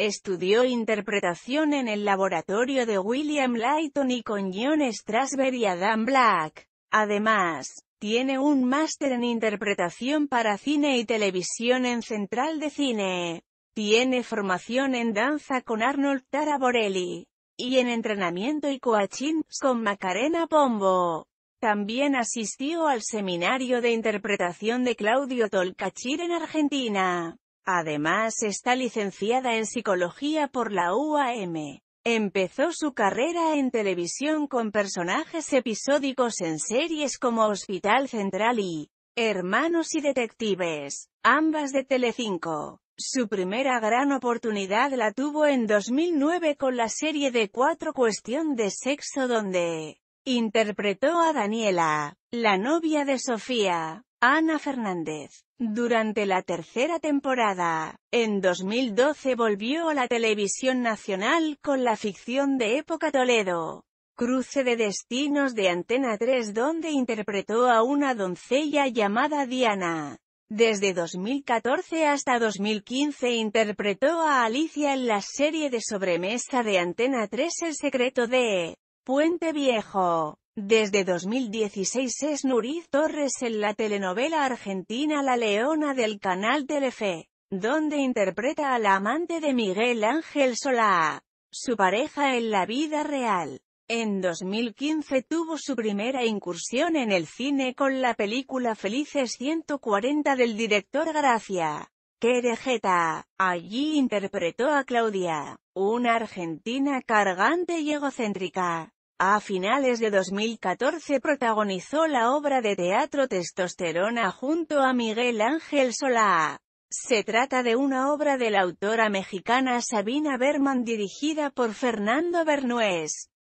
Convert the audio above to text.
Estudió interpretación en el laboratorio de William Lighton y con John Strasberg y Adam Black. Además, tiene un máster en interpretación para cine y televisión en Central de Cine. Tiene formación en danza con Arnold Taraborelli. Y en entrenamiento y coaching con Macarena Pombo. También asistió al seminario de interpretación de Claudio Tolcachir en Argentina. Además está licenciada en Psicología por la UAM. Empezó su carrera en televisión con personajes episódicos en series como Hospital Central y Hermanos y Detectives, ambas de Telecinco. Su primera gran oportunidad la tuvo en 2009 con la serie de Cuatro Cuestión de Sexo donde interpretó a Daniela, la novia de Sofía. Ana Fernández. Durante la tercera temporada, en 2012 volvió a la televisión nacional con la ficción de Época Toledo. Cruce de Destinos de Antena 3 donde interpretó a una doncella llamada Diana. Desde 2014 hasta 2015 interpretó a Alicia en la serie de sobremesa de Antena 3 El secreto de Puente Viejo. Desde 2016 es Nuriz Torres en la telenovela argentina La Leona del canal Telefe, donde interpreta a la amante de Miguel Ángel Solá, su pareja en la vida real. En 2015 tuvo su primera incursión en el cine con la película Felices 140 del director Gracia. Querejeta. Allí interpretó a Claudia, una argentina cargante y egocéntrica, a finales de 2014 protagonizó la obra de teatro Testosterona junto a Miguel Ángel Solá. Se trata de una obra de la autora mexicana Sabina Berman dirigida por Fernando Bernués.